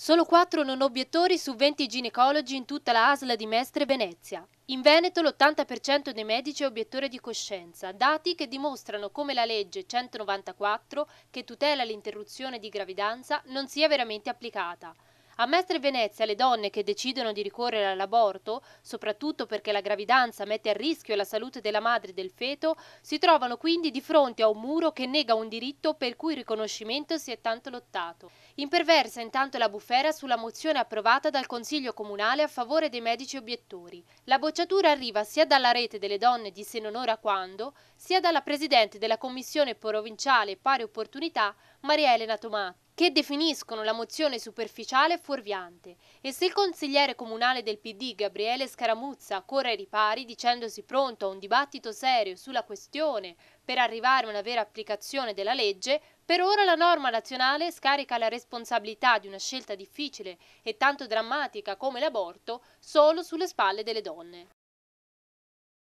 Solo 4 non obiettori su 20 ginecologi in tutta la ASLA di Mestre Venezia. In Veneto l'80% dei medici è obiettore di coscienza, dati che dimostrano come la legge 194, che tutela l'interruzione di gravidanza, non sia veramente applicata. A Mestre Venezia le donne che decidono di ricorrere all'aborto, soprattutto perché la gravidanza mette a rischio la salute della madre e del feto, si trovano quindi di fronte a un muro che nega un diritto per cui il riconoscimento si è tanto lottato. Imperversa intanto la bufera sulla mozione approvata dal Consiglio Comunale a favore dei medici obiettori. La bocciatura arriva sia dalla rete delle donne di Senonora Quando, sia dalla Presidente della Commissione Provinciale Pari Opportunità, Maria Elena Tomato che definiscono la mozione superficiale e fuorviante. E se il consigliere comunale del PD Gabriele Scaramuzza corre ai ripari dicendosi pronto a un dibattito serio sulla questione per arrivare a una vera applicazione della legge, per ora la norma nazionale scarica la responsabilità di una scelta difficile e tanto drammatica come l'aborto solo sulle spalle delle donne.